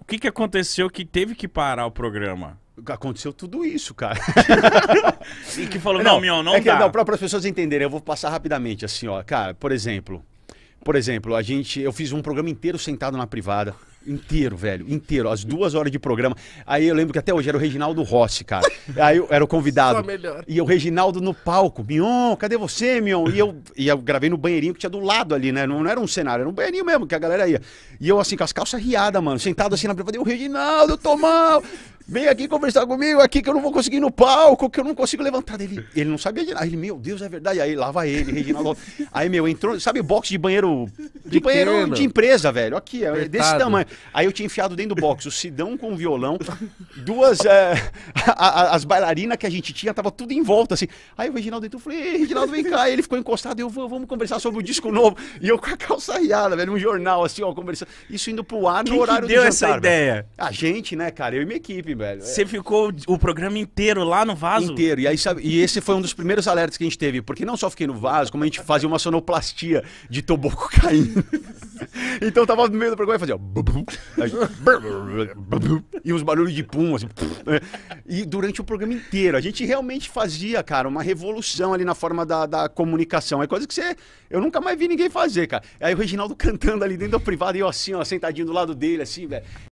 o que, que aconteceu que teve que parar o programa? Aconteceu tudo isso, cara. e que falou, não, não meu, não é dá. não, para as pessoas entenderem, eu vou passar rapidamente, assim, ó. Cara, por exemplo, por exemplo, a gente, eu fiz um programa inteiro sentado na privada. Inteiro, velho. Inteiro. As duas horas de programa. Aí eu lembro que até hoje era o Reginaldo Rossi, cara. Aí eu era o convidado. Só melhor. E o Reginaldo no palco. Mion, cadê você, Mion? E eu, e eu gravei no banheirinho que tinha do lado ali, né? Não, não era um cenário, era um banheirinho mesmo que a galera ia. E eu assim, com as calças riadas, mano. Sentado assim na privada. O Reginaldo, eu tô mal. Vem aqui conversar comigo aqui que eu não vou conseguir no palco, que eu não consigo levantar. Ele, ele não sabia de nada. Ele, meu Deus, é verdade. Aí lava ele, Reginaldo. Aí, meu, entrou, sabe, box de banheiro. De, banheiro de empresa, velho. Aqui, é desse tamanho. Aí eu tinha enfiado dentro do box o Sidão com o violão, duas. É, a, a, as bailarinas que a gente tinha, tava tudo em volta, assim. Aí o Reginaldo entrou, e falei, Reginaldo, vem cá. Aí ele ficou encostado, eu vou, vamos conversar sobre o disco novo. E eu com a calça riada, velho, um jornal, assim, ó, conversando. Isso indo pro ar no Quem horário que deu do jantar, essa ideia? Velho. A gente, né, cara? Eu e minha equipe, velho. Você ficou o programa inteiro lá no vaso? Inteiro. E, aí, sabe, e esse foi um dos primeiros alertas que a gente teve, porque não só fiquei no vaso, como a gente fazia uma sonoplastia de toboco caindo. então tava no meio do programa e fazia. e uns barulhos de pum, assim. Né? E durante o programa inteiro. A gente realmente fazia, cara, uma revolução ali na forma da, da comunicação. É coisa que você. Eu nunca mais vi ninguém fazer, cara. Aí o Reginaldo cantando ali dentro da privada e eu assim, ó, sentadinho do lado dele, assim, velho.